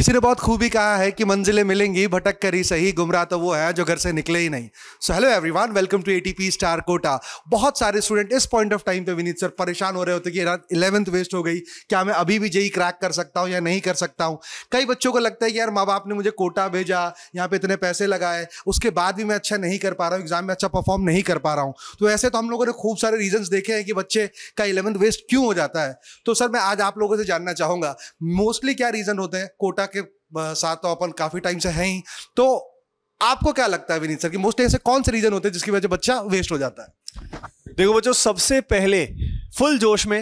किसी ने बहुत खूबी कहा है कि मंजिलें मिलेंगी भटक कर ही सही गुमराह तो वो है जो घर से निकले ही नहीं so hello everyone welcome to ATP star Kota बहुत सारे स्टूडेंट इस पॉइंट ऑफ टाइम पे विनीत सर परेशान हो रहे होते कि इलेवंथ वेस्ट हो गई क्या मैं अभी भी जेई क्रैक कर सकता हूँ या नहीं कर सकता हूँ कई बच्चों को लगता है कि यार माँ बाप ने मुझे कोटा भेजा यहाँ पे इतने पैसे लगाए उसके बाद भी मैं अच्छा नहीं कर पा रहा हूँ एग्जाम में अच्छा परफॉर्म नहीं कर पा रहा हूँ तो ऐसे तो हम लोगों ने खूब सारे रीजन देखे हैं कि बच्चे का इलेवंथ वेस्ट क्यों हो जाता है तो सर मैं आज आप लोगों से जानना चाहूंगा मोस्टली क्या रीजन होते हैं कोटा के साथ तो अपन काफ़ी टाइम से हैं ही तो आपको क्या लगता है विनीत सर कि मोस्टली ऐसे कौन से रीज़न होते हैं जिसकी वजह से बच्चा वेस्ट हो जाता है देखो बच्चों सबसे पहले फुल जोश में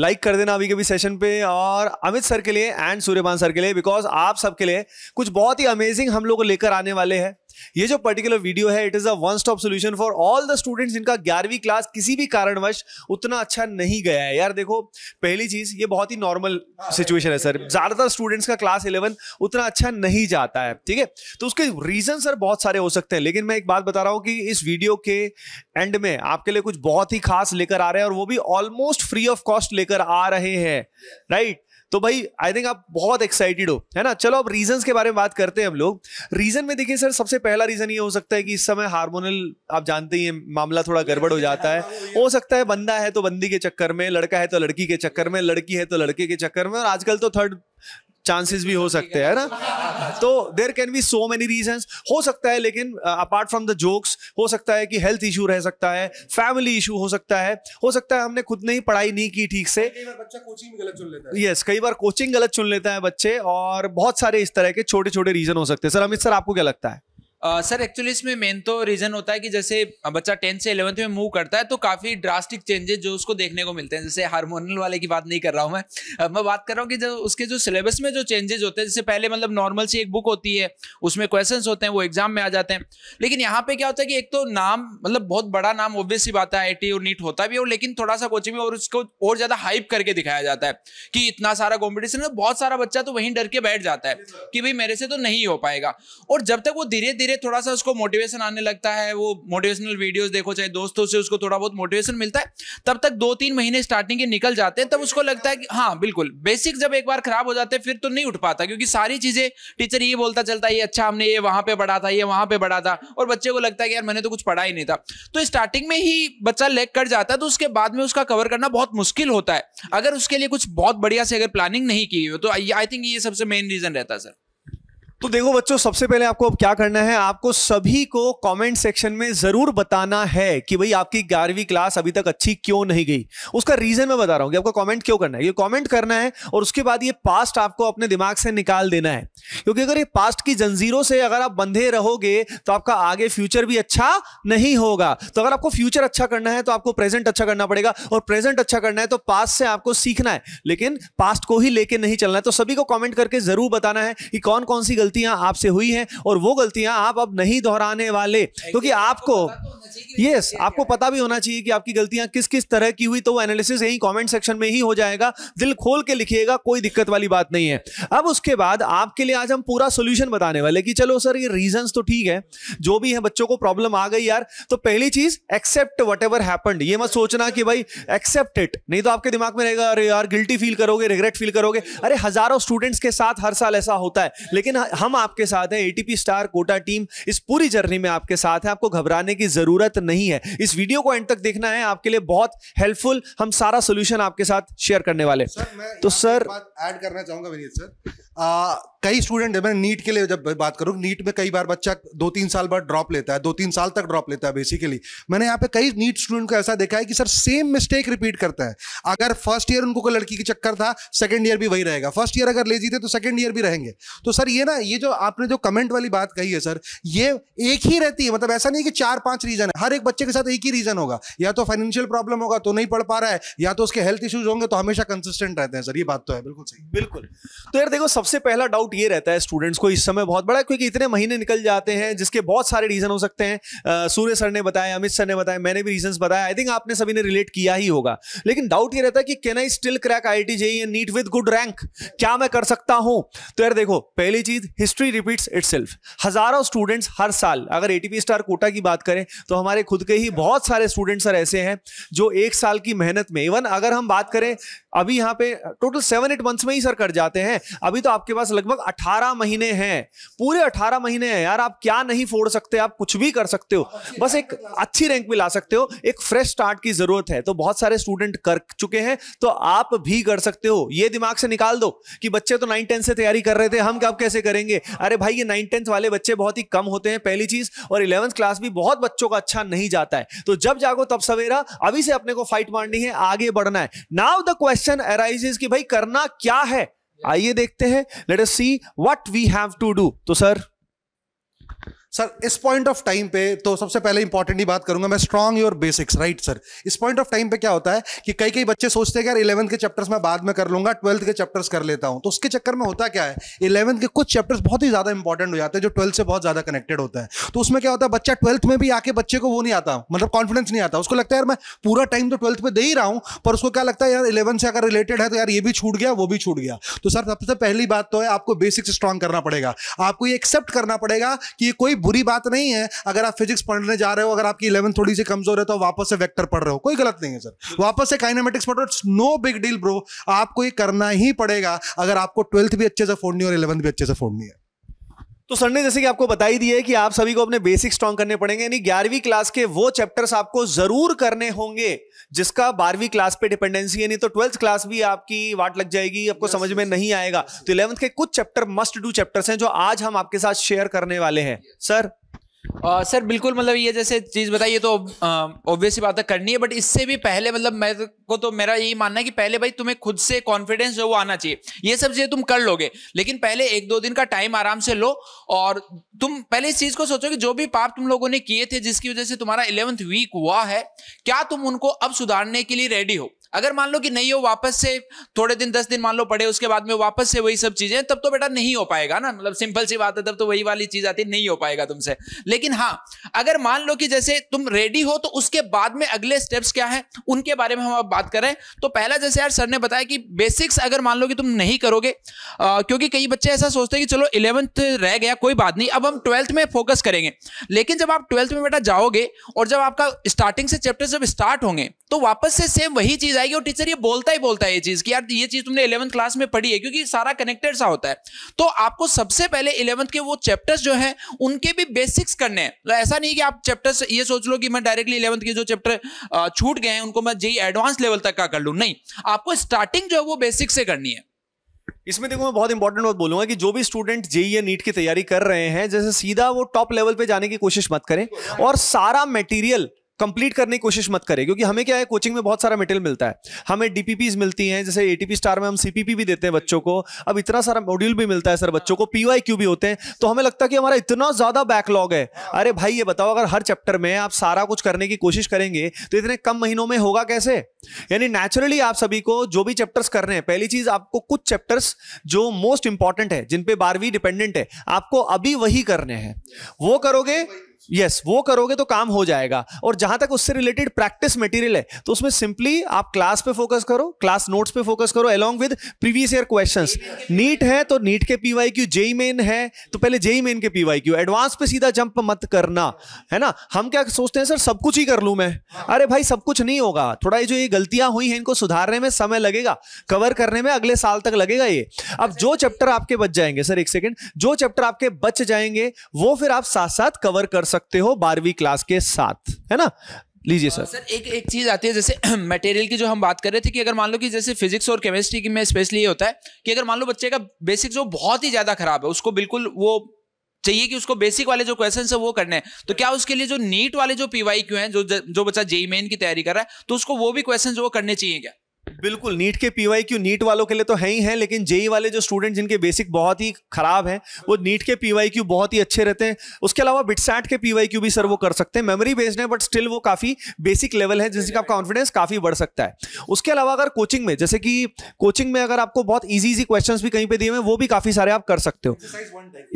लाइक कर देना अभी के भी सेशन पे और अमित सर के लिए एंड सूर्यमान सर के लिए बिकॉज आप सबके लिए कुछ बहुत ही अमेजिंग हम लोग लेकर आने वाले हैं ये जो पर्टिकुलर वीडियो है it is a one stop solution for all the students इनका ग्यारहवीं क्लास किसी भी कारणवश उतना अच्छा नहीं गया है यार देखो पहली चीज ये बहुत ही नॉर्मल सिचुएशन हाँ, है सर हाँ, हाँ। ज्यादातर स्टूडेंट्स का क्लास इलेवन उतना अच्छा नहीं जाता है ठीक है तो उसके रीजन सर बहुत सारे हो सकते हैं लेकिन मैं एक बात बता रहा हूँ कि इस वीडियो के एंड में आपके लिए कुछ बहुत ही खास लेकर आ रहे हैं और वो भी ऑलमोस्ट फ्री ऑफ कॉस्ट लेकर आ रहे हैं राइट तो भाई आई थिंक आप बहुत एक्साइटेड हो है ना चलो अब रीजंस के बारे में बात करते हैं हम लोग रीजन में देखिए सर सबसे पहला रीजन ये हो सकता है कि इस समय हार्मोनल आप जानते ही मामला थोड़ा गड़बड़ हो जाता है हो सकता है बंदा है तो बंदी के चक्कर में लड़का है तो लड़की के चक्कर में लड़की है तो लड़के के चक्कर में और आजकल तो थर्ड चांसेस भी हो सकते हैं ना तो there can be so many reason हो सकता है लेकिन अपार्ट फ्रॉम द जोक्स हो सकता है कि हेल्थ इशू रह सकता है फैमिली इशू हो सकता है हो सकता है हमने खुद ने ही पढ़ाई नहीं की ठीक से यस कई बार कोचिंग गलत चुन लेता है बच्चे और बहुत सारे इस तरह के छोटे छोटे रीजन हो सकते हैं सर अमित सर आपको क्या लगता है सर एक्चुअली इसमें मेन तो रीजन होता है कि जैसे बच्चा टेंथ से इलेवंथ में मूव करता है तो काफी ड्रास्टिक चेंजेस जो उसको देखने को मिलते हैं जैसे हार्मोनल वाले की बात नहीं कर रहा हूँ मैं मैं बात कर रहा हूँ कि जो उसके जो सिलेबस में जो चेंजेस होते हैं जैसे पहले मतलब नॉर्मल सी एक बुक होती है उसमें क्वेश्चन होते हैं वो एग्जाम में आ जाते हैं लेकिन यहाँ पे क्या होता है कि एक तो नाम मतलब बहुत बड़ा नाम ऑब्वियसली बात है आई और नीट होता भी है लेकिन थोड़ा सा कोचिंग और उसको और ज्यादा हाइप करके दिखाया जाता है कि इतना सारा कॉम्पिटिशन है बहुत सारा बच्चा तो वहीं डर के बैठ जाता है कि भाई मेरे से तो नहीं हो पाएगा और जब तक वो धीरे धीरे धीरे थोड़ा सा उसको मोटिवेशन आने लगता है वो मोटिवेशनल वीडियोस देखो चाहे दोस्तों से उसको थोड़ा बहुत मोटिवेशन मिलता है तब तक दो तीन महीने स्टार्टिंग के निकल जाते हैं तब उसको लगता है कि हाँ बिल्कुल बेसिक जब एक बार खराब हो जाते हैं फिर तो नहीं उठ पाता क्योंकि सारी चीजें टीचर ये बोलता चलता है अच्छा हमने ये वहां पर पढ़ा था ये वहां पर पढ़ा था और बच्चे को लगता है कि यार मैंने तो कुछ पढ़ा ही नहीं था तो स्टार्टिंग में ही बच्चा लेग कर जाता है तो उसके बाद में उसका कवर करना बहुत मुश्किल होता है अगर उसके लिए कुछ बहुत बढ़िया से अगर प्लानिंग नहीं की हुई तो आई थिंक ये सबसे मेन रीजन रहता है सर तो देखो बच्चों सबसे पहले आपको अब क्या करना है आपको सभी को कमेंट सेक्शन में जरूर बताना है कि भाई आपकी ग्यारहवीं क्लास अभी तक अच्छी क्यों नहीं गई उसका रीजन मैं बता रहा हूं कि आपको कमेंट क्यों करना है ये कमेंट करना है और उसके बाद ये पास्ट आपको अपने दिमाग से निकाल देना है क्योंकि अगर ये पास्ट की जंजीरों से अगर आप बंधे रहोगे तो आपका आगे फ्यूचर भी अच्छा नहीं होगा तो अगर आपको फ्यूचर अच्छा करना है तो आपको प्रेजेंट अच्छा करना पड़ेगा और प्रेजेंट अच्छा करना है तो पास्ट से आपको सीखना है लेकिन पास्ट को ही लेके नहीं चलना है तो सभी को कॉमेंट करके जरूर बताना है कि कौन कौन सी गलती गलतियां आपसे हुई हैं और वो गलतियां आप अब नहीं दोहराने वाले क्योंकि आपको यस आपको तो पता भी होना चाहिए कि आपकी गलतियां किस किस तरह की हुई तो वो एनालिसिस यही कमेंट सेक्शन में ही हो जाएगा दिल खोल के लिखिएगा कोई दिक्कत वाली बात नहीं है अब उसके बाद आपके लिए आज हम पूरा सोल्यूशन बताने वाले कि चलो सर ये रीजन तो ठीक है जो भी है बच्चों को प्रॉब्लम आ गई यार तो पहली चीज एक्सेप्ट वट एवर ये मत सोचना कि भाई एक्सेप्ट इट नहीं तो आपके दिमाग में रहेगा अरे यार गिल्टी फील करोगे रिग्रेट फील करोगे अरे हजारों स्टूडेंट्स के साथ हर साल ऐसा होता है लेकिन हम आपके साथ हैं एटीपी स्टार कोटा टीम इस पूरी जर्नी में आपके साथ है आपको घबराने की जरूरत नहीं है इस वीडियो को एंड तक देखना है आपके लिए बहुत हेल्पफुल हम सारा सोल्यूशन आपके साथ शेयर करने वाले तो सर एड करना चाहूंगा विनीत सर आ, कई स्टूडेंट है मैं नीट के लिए जब बात करूँ नीट में कई बार बच्चा दो तीन साल बाद ड्रॉप लेता है दो तीन साल तक ड्रॉप लेता है बेसिकली मैंने यहाँ पे कई नीट स्टूडेंट को ऐसा देखा है कि सर सेम मिस्टेक रिपीट करता है अगर फर्स्ट ईयर उनको कोई लड़की की चक्कर था सेकंड ईयर भी वही रहेगा फर्स्ट ईयर अगर ले जीते तो सेकेंड ईयर भी रहेंगे तो सर ये ना ये जो आपने जो कमेंट वाली बात कही है सर ये एक ही रहती है मतलब ऐसा नहीं कि चार पांच रीजन है हर एक बच्चे के साथ एक ही रीजन होगा या तो फाइनेंशियल प्रॉब्लम होगा तो नहीं पढ़ पा रहा है या तो उसके हेल्थ इश्यूज होंगे तो हमेशा कंसिस्टेंट रहते हैं सर ये बात तो है बिल्कुल सही बिल्कुल तो यार देखो सबसे पहला डाउट ये रहता है स्टूडेंट्स को इस समय बहुत बड़ा क्योंकि इतने महीने निकल जाते हैं जिसके बहुत सारे रीजन हो सकते हैं सूर्य सर ने बताया अमित सर ने बताया मैंने भी रीजन बताया आई थिंक आपने सभी ने रिलेट किया ही होगा लेकिन डाउट ये रहता है कि can I still crack I I T NEET with good rank क्या मैं कर सकता हूं तो यार देखो पहली चीज हिस्ट्री रिपीट्स इट हज़ारों स्टूडेंट्स हर साल अगर ए स्टार कोटा की बात करें तो हमारे खुद के ही बहुत सारे स्टूडेंट्स सर ऐसे हैं जो एक साल की मेहनत में इवन अगर हम बात करें अभी यहाँ पे टोटल सेवन एट मंथ्स में ही सर कर जाते हैं अभी तो आपके पास लगभग अठारह महीने हैं पूरे अठारह महीने हैं यार आप क्या नहीं फोड़ सकते आप कुछ भी कर सकते हो बस एक अच्छी रैंक में ला सकते हो एक फ्रेश स्टार्ट की जरूरत है तो बहुत सारे स्टूडेंट कर चुके हैं तो आप भी कर सकते हो ये दिमाग से निकाल दो कि बच्चे तो नाइन टेंथ से तैयारी कर रहे थे हम कब कैसे करेंगे देंगे अरे भाई ये नाइन टेंथ वाले बच्चे बहुत ही कम होते हैं पहली चीज और इलेवंथ क्लास भी बहुत बच्चों का अच्छा नहीं जाता है तो जब जागो तब सवेरा अभी से अपने को फाइट मारनी है आगे बढ़ना है नाउ द क्वेश्चन अराइजेज कि भाई करना क्या है आइए देखते हैं let's see what we have to do तो सर सर इस पॉइंट ऑफ टाइम पे तो सबसे पहले इंपॉर्टेंट ही बात करूंगा मैं strong your basics right sir इस पॉइंट ऑफ टाइम पे क्या होता है कि कई कई बच्चे सोचते हैं कि यार इलेवंथ के चैप्टर्स मैं बाद में कर लूंगा ट्वेल्थ के चैप्टर्स कर लेता हूं तो उसके चक्कर में होता क्या है इलेवंथ के कुछ चैप्टर्स बहुत ही ज्यादा इंपॉर्टेंट हो जाते हैं जो ट्वेल्थ से बहुत ज्यादा कनेक्टेड होता है तो उसमें क्या होता है बच्चा ट्वेल्थ में भी आके बच्चे को वो नहीं आता मतलब कॉन्फिडेंस नहीं आता उसको लगता है यार मैं पूरा टाइम तो ट्वेल्थ में दे ही रहा हूं पर उसको क्या लगता है यार इलेवंथ से अगर रिलेटेड है तो यार ये भी छूट गया वो भी छूट गया तो सर सबसे पहली बात तो है आपको बेसिक्स स्ट्रांग करना पड़ेगा आपको ये एक्सेप्ट करना पड़ेगा कि कोई कोई बुरी बात नहीं है अगर आप फिजिक्स पढ़ने जा रहे हो अगर आपकी इलेवन थोड़ी सी कमजोर है तो वापस से वेक्टर पढ़ रहे हो कोई गलत नहीं है सर वापस से काइनामेटिक्स पढ़ रहे नो बिग डील ब्रो आपको ये करना ही पड़ेगा अगर आपको ट्वेल्थ भी अच्छे से फोड़नी है और इलेवंथ भी अच्छे से फोड़नी है तो सर ने जैसे कि आपको बता ही है कि आप सभी को अपने बेसिक स्ट्रॉन्ग करने पड़ेंगे यानी ग्यारहवीं क्लास के वो चैप्टर्स आपको जरूर करने होंगे जिसका बारहवीं क्लास पे डिपेंडेंसी नहीं तो ट्वेल्थ क्लास भी आपकी वाट लग जाएगी आपको yes, समझ में नहीं आएगा तो इलेवंथ के कुछ चैप्टर मस्ट डू चैप्टर्स हैं जो आज हम आपके साथ शेयर करने वाले हैं yes. सर आ, सर बिल्कुल मतलब ये जैसे चीज़ बताइए तो ऑब्वियस बात तो करनी है बट इससे भी पहले मतलब मैं को तो मेरा यही मानना है कि पहले भाई तुम्हें खुद से कॉन्फिडेंस जो वो आना चाहिए ये सब चीज़ें तुम कर लोगे लेकिन पहले एक दो दिन का टाइम आराम से लो और तुम पहले इस चीज़ को सोचो कि जो भी पाप तुम लोगों ने किए थे जिसकी वजह से तुम्हारा इलेवंथ वीक हुआ है क्या तुम उनको अब सुधारने के लिए रेडी हो अगर मान लो कि नहीं हो वापस से थोड़े दिन दस दिन मान लो पढ़े उसके बाद में वापस से वही सब चीजें तब तो बेटा नहीं हो पाएगा ना मतलब सिंपल सी बात है तब तो वही वाली चीज आती है नहीं हो पाएगा तुमसे लेकिन हाँ अगर मान लो कि जैसे तुम रेडी हो तो उसके बाद में अगले स्टेप्स क्या है उनके बारे में हम अब बात करें तो पहला जैसे यार सर ने बताया कि बेसिक्स अगर मान लो कि तुम नहीं करोगे आ, क्योंकि कई बच्चे ऐसा सोचते हैं कि चलो इलेवंथ रह गया कोई बात नहीं अब हम ट्वेल्थ में फोकस करेंगे लेकिन जब आप ट्वेल्थ में बेटा जाओगे और जब आपका स्टार्टिंग से चैप्टर जब स्टार्ट होंगे तो वापस से सेम वही चीज आएगी और टीचर ये बोलता ही बोलता है ये चीज कि यार ये चीज तुमने इलेवंथ क्लास में पढ़ी है क्योंकि सारा कनेक्टेड सा होता है तो आपको सबसे पहले इलेवंथ के वो चैप्टर्स जो है उनके भी बेसिक्स करने हैं तो ऐसा नहीं कि आप चैप्टर्स ये सोच लो कि मैं डायरेक्टली इलेवंथ के जो चैप्टर छूट गए हैं उनको मैं जेई एडवांस लेवल तक का कर लू नहीं आपको स्टार्टिंग जो है वो बेसिक से करनी है इसमें देखो मैं बहुत इंपॉर्टेंट बात बोलूंगा कि जो भी स्टूडेंट जेई या नीट की तैयारी कर रहे हैं जैसे सीधा वो टॉप लेवल पे जाने की कोशिश मत करें और सारा मटेरियल कंप्लीट करने की कोशिश मत करें क्योंकि हमें क्या है कोचिंग में बहुत सारा मटेरियल मिलता है हमें डीपीपीज मिलती हैं जैसे एटीपी स्टार में हम सीपीपी भी देते हैं बच्चों को अब इतना सारा मॉड्यूल भी मिलता है सर बच्चों को पीवाई क्यू भी होते हैं तो हमें लगता है कि हमारा इतना ज्यादा बैकलॉग है अरे भाई ये बताओ अगर हर चैप्टर में आप सारा कुछ करने की कोशिश करेंगे तो इतने कम महीनों में होगा कैसे यानी नेचुरली आप सभी को जो भी चैप्टर्स करने हैं पहली चीज आपको कुछ चैप्टर्स जो मोस्ट इंपॉर्टेंट है जिनपे बारहवीं डिपेंडेंट है आपको अभी वही करने हैं वो करोगे yes, वो करोगे तो काम हो जाएगा और जहां तक उससे रिलेटेड प्रैक्टिस मटेरियल है तो उसमें सिंपली आप क्लास पे फोकस करो क्लास नोट्स पे फोकस करो along with previous year questions NEET है तो नीट के पीवाई क्यू जेई मेन है तो पहले जेई मेन e e के पीवाई क्यू एडवांस पे सीधा जंप मत करना है ना हम क्या सोचते हैं सर सब कुछ ही कर लू मैं अरे भाई सब कुछ नहीं होगा थोड़ा ये जो ये गलतियां हुई हैं इनको सुधारने में समय लगेगा कवर करने में अगले साल तक लगेगा ये अब जो चैप्टर आपके बच जाएंगे सर एक सेकेंड जो चैप्टर आपके बच जाएंगे वो फिर आप साथ साथ कवर कर सकते हो बारहवीं क्लास के साथ है ना लीजिए हाँ, सर सर एक एक चीज़ आती है जैसे मटेरियल की जो हम बात कर रहे थे कि अगर मान लो कि जैसे फिजिक्स और केमिस्ट्री की में स्पेशली ये होता है कि अगर मान लो बच्चे का बेसिक जो बहुत ही ज़्यादा खराब है उसको बिल्कुल वो चाहिए कि उसको बेसिक वाले जो क्वेश्चन है वो करने हैं तो क्या उसके लिए जो नीट वाले जो पीवाई क्यों है जो जो बच्चा जेई मेन e e की तैयारी कर रहा है तो उसको वो भी क्वेश्चन वो करने चाहिए क्या बिल्कुल नीट के पीवाई क्यू नीट वालों के लिए तो है ही है लेकिन जेई वाले जो स्टूडेंट जिनके बेसिक बहुत ही खराब हैं वो नीट के पीवाई क्यू बहुत ही अच्छे रहते हैं उसके अलावा बिटसैट के पीवाई क्यू भी सर वो कर सकते हैं मेमोरी बेस्ड है बट स्टिल वो काफी बेसिक लेवल है जिससे आपका कॉन्फिडेंस काफी बढ़ सकता है उसके अलावा अगर कोचिंग में जैसे कि कोचिंग में अगर आपको बहुत ईजी ईजी क्वेश्चन भी कहीं पर दिए हुए वो भी काफी सारे आप कर सकते हो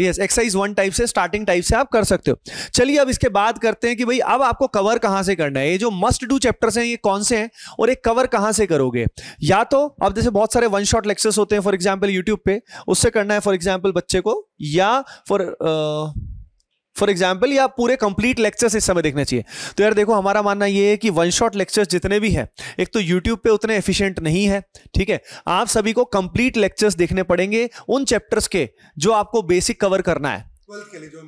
यस एक्सरसाइज वन टाइप से स्टार्टिंग टाइप से आप कर सकते हो चलिए अब इसके बाद करते हैं कि भाई अब आपको कवर कहाँ से करना है ये जो मस्ट डू चैप्टर्स हैं ये कौन से हैं और एक कवर कहाँ से करोगे करोगे या तो आप जैसे बहुत सारे वन शॉट लेक्चर्स होते हैं फॉर एग्जाम्पल यूट्यूब पे उससे करना है फॉर एग्जाम्पल बच्चे को या फॉर फॉर एग्जाम्पल या पूरे कंप्लीट लेक्चर्स इस समय देखने चाहिए तो यार देखो हमारा मानना ये है कि वन शॉट लेक्चर्स जितने भी हैं एक तो यूट्यूब पे उतने एफिशिएंट नहीं है ठीक है आप सभी को कंप्लीट लेक्चर्स देखने पड़ेंगे उन चैप्टर्स के जो आपको बेसिक कवर करना है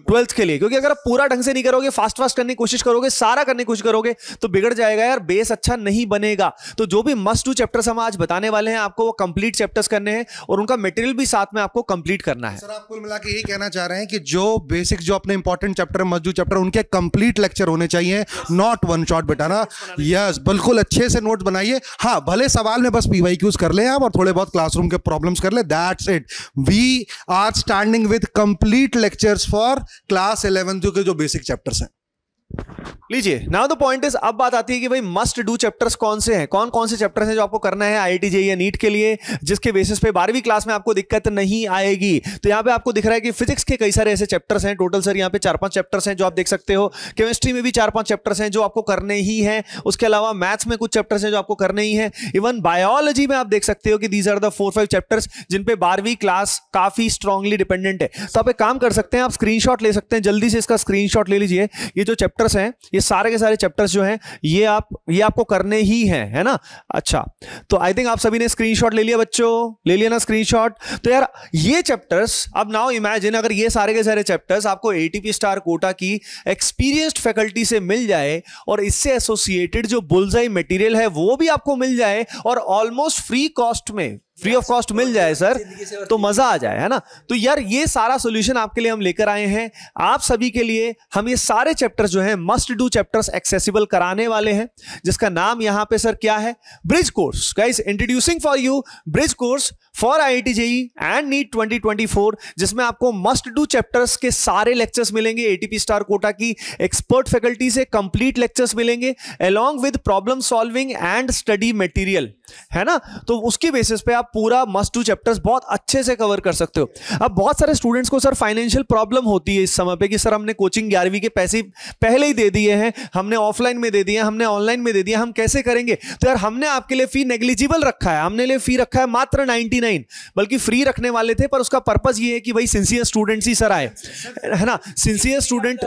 ट्वेल्थ के लिए क्योंकि अगर आप पूरा ढंग से नहीं करोगे फास्ट फास्ट करने की कोशिश करोगे सारा करने की कोशिश करोगे तो बिगड़ जाएगा यार बेस अच्छा नहीं बनेगा तो जो भी मस्ट टू चैप्टर्स हम आज बताने वाले हैं आपको वो कंप्लीट चैप्टर्स करने हैं और उनका मटेरियल भी साथ में आपको कंप्लीट करना है सर आप कुल मिला के यही कहना चाह रहे हैं कि जो बेसिक जो अपने important chapter must to chapter उनके कंप्लीट लेक्चर होने चाहिए नॉट वन शॉट बेटाना यस बिल्कुल अच्छे से नोट बनाइए हाँ भले सवाल में बस पीवाई क्यूज कर ले आप और थोड़े बहुत क्लासरूम के प्रॉब्लम कर ले that's it we are standing with complete lecture chapters for class eleven के जो बेसिक चैप्टर्स हैं लीजिए नाउ द पॉइंट इज अब बात आती है कि भाई मस्ट डू चैप्टर्स कौन से हैं कौन कौन से चैप्टर्स हैं जो आपको करना है आई आई या नीट के लिए जिसके बेसिस पे बारहवीं क्लास में आपको दिक्कत नहीं आएगी तो यहाँ पे आपको दिख रहा है कि फिजिक्स के कई सारे ऐसे चैप्टर्स हैं टोटल सर यहाँ पे चार पांच चैप्टर्स हैं जो आप देख सकते हो केमिस्ट्री में भी चार पांच चैप्टर्स हैं जो आपको करने ही हैं उसके अलावा मैथ्स में कुछ चैप्टर्स हैं जो आपको करने ही हैं इवन बायोलॉजी में आप देख सकते हो कि these are the four five chapters जिनपे बारहवीं क्लास काफी स्ट्रांगली डिपेंडेंट है तो आप एक काम कर सकते हैं आप स्क्रीन ले सकते हैं जल्दी से इसका स्क्रीन ले लीजिए ये जो चैप्टर चैप्टर्स हैं ये सारे के सारे चैप्टर्स जो हैं ये आप ये आपको करने ही हैं है ना अच्छा तो आई थिंक आप सभी ने स्क्रीनशॉट ले लिया बच्चों ले लिया ना स्क्रीनशॉट तो यार ये चैप्टर्स अब नाउ इमेजिन अगर ये सारे के सारे चैप्टर्स आपको ए स्टार कोटा की एक्सपीरियंस्ड फैकल्टी से मिल जाए और इससे एसोसिएटेड जो बुलजाई मटीरियल है वो भी आपको मिल जाए और ऑलमोस्ट फ्री कॉस्ट में फ्री ऑफ कॉस्ट मिल जाए सर तो मजा आ जाए है ना तो यार ये सारा सोल्यूशन आपके लिए हम लेकर आए हैं आप सभी के लिए हम ये सारे चैप्टर्स जो है मस्ट डू चैप्टर्स एक्सेसिबल कराने वाले हैं जिसका नाम यहाँ पे सर क्या है bridge course guys introducing for you bridge course for I I JEE and NEET 2024 जिसमें आपको मस्ट डू चैप्टर्स के सारे लेक्चर्स मिलेंगे एटीपी स्टार कोटा की एक्सपर्ट फैकल्टी से कंप्लीट लेक्चर्स मिलेंगे along with problem solving and study material है ना तो उसके बेसिस पे आप आप पूरा मस्ट टू चैप्टर्स बहुत अच्छे से कवर कर सकते हो अब बहुत सारे स्टूडेंट्स को सर फाइनेंशियल प्रॉब्लम होती है इस समय पे कि सर हमने कोचिंग ग्यारहवीं के पैसे पहले ही दे दिए हैं हमने ऑफलाइन में दे दिए हमने ऑनलाइन में दे दिया हम कैसे करेंगे तो यार हमने आपके लिए फी नेग्लिजिबल रखा है हमने लिए फी रखा है मात्र नाइनटी बल्कि फ्री रखने वाले थे पर उसका पर्पज ये है कि भाई सिंसियर स्टूडेंट्स ही सर आए है ना सिंसियर स्टूडेंट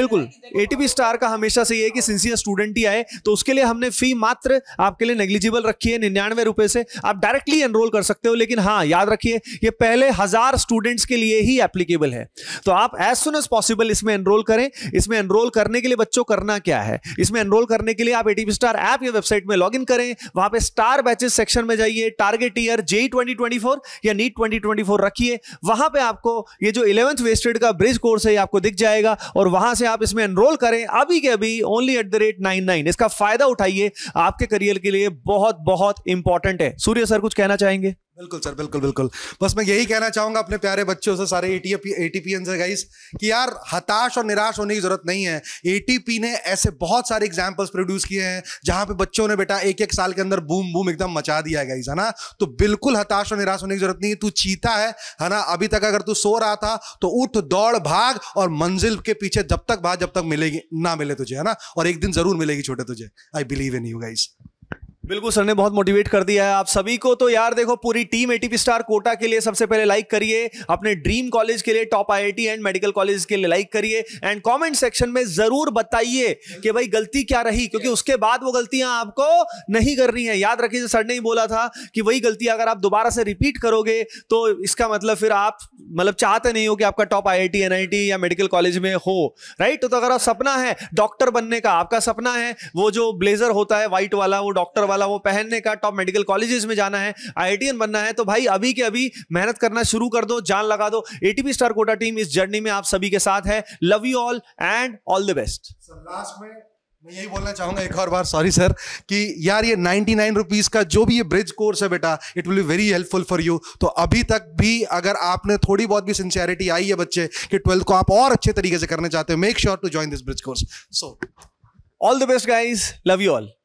बिल्कुल ए स्टार का हमेशा से ये है कि सिंसियर स्टूडेंट ही आए तो उसके लिए हमने फी मात्र आपके लिए नेग्लिजिबल रखी है निन्यानवे रुपए से आप डायरेक्टली भी एनरोल कर सकते हो लेकिन हाँ याद रखिए ये पहले हजार स्टूडेंट्स के लिए ही एप्लीकेबल है तो आप एज सुन एज पॉसिबल इसमें एनरोल करें इसमें एनरोल करने के लिए बच्चों करना क्या है इसमें एनरोल करने के लिए आप एटीपी स्टार ऐप या वेबसाइट में लॉग करें वहां पर स्टार बैचेस सेक्शन में जाइए टारगेट ईयर जे ट्वेंटी या नीट ट्वेंटी रखिए वहां पर आपको ये जो इलेवंथ वेस्टेड का ब्रिज कोर्स है आपको दिख जाएगा और वहां से आप इसमें एनरोल करें अभी के अभी only at the rate nine इसका फायदा उठाइए आपके करियर के लिए बहुत बहुत इंपॉर्टेंट है सूर्य सर कुछ कहना कहना चाहेंगे बिल्कुल सर बिल्कुल बिल्कुल बस मैं यही कहना चाहूंगा अपने प्यारे बच्चों से सारे एटीपी एटीपीएन से गाइस कि यार हताश और निराश होने की जरूरत नहीं है एटीपी ने ऐसे बहुत सारे एग्जांपल्स प्रोड्यूस किए हैं जहां पे बच्चों ने बेटा एक एक साल के अंदर बूम बूम एकदम मचा दिया है गाइस है ना तो बिल्कुल हताश और निराश होने की जरूरत नहीं है तू चीता है है ना अभी तक अगर तू सो रहा था तो उठ दौड़ भाग और मंजिल के पीछे जब तक भाग जब तक मिलेगी ना मिले तुझे है ना और एक दिन जरूर मिलेगी छोटे तुझे I believe in you guys बिल्कुल सर ने बहुत मोटिवेट कर दिया है आप सभी को तो यार देखो पूरी टीम एटीपी स्टार कोटा के लिए सबसे पहले लाइक करिए अपने ड्रीम कॉलेज के लिए top IIT and medical college के लिए लाइक करिए एंड कमेंट सेक्शन में जरूर बताइए कि भाई गलती क्या रही क्योंकि उसके बाद वो गलतियां आपको नहीं करनी है याद रखिए सर ने ही बोला था कि वही गलती अगर आप दोबारा से रिपीट करोगे तो इसका मतलब फिर आप मतलब चाहते नहीं हो कि आपका टॉप आई टी या मेडिकल कॉलेज में हो राइट तो अगर आप सपना है डॉक्टर बनने का आपका सपना है वो जो ब्लेजर होता है व्हाइट वाला वो डॉक्टर वाला वाला वो पहनने का टॉप मेडिकल कॉलेजेस में जाना है आई बनना है तो भाई अभी के अभी मेहनत करना शुरू कर दो जान लगा दो एटीपी स्टार कोटा टीम इस जर्नी में आप सभी के साथ है love you all and all the best last में मैं यही बोलना चाहूंगा एक और बार सॉरी सर कि यार ये नाइन्टी नाइन रुपीज़ का जो भी ये ब्रिज कोर्स है बेटा it will be very helpful for you तो अभी तक भी अगर आपने थोड़ी बहुत भी सिंसियरिटी आई है बच्चे कि ट्वेल्थ को आप और अच्छे तरीके से करना चाहते हो make sure to join this bridge course so all the best guys love you all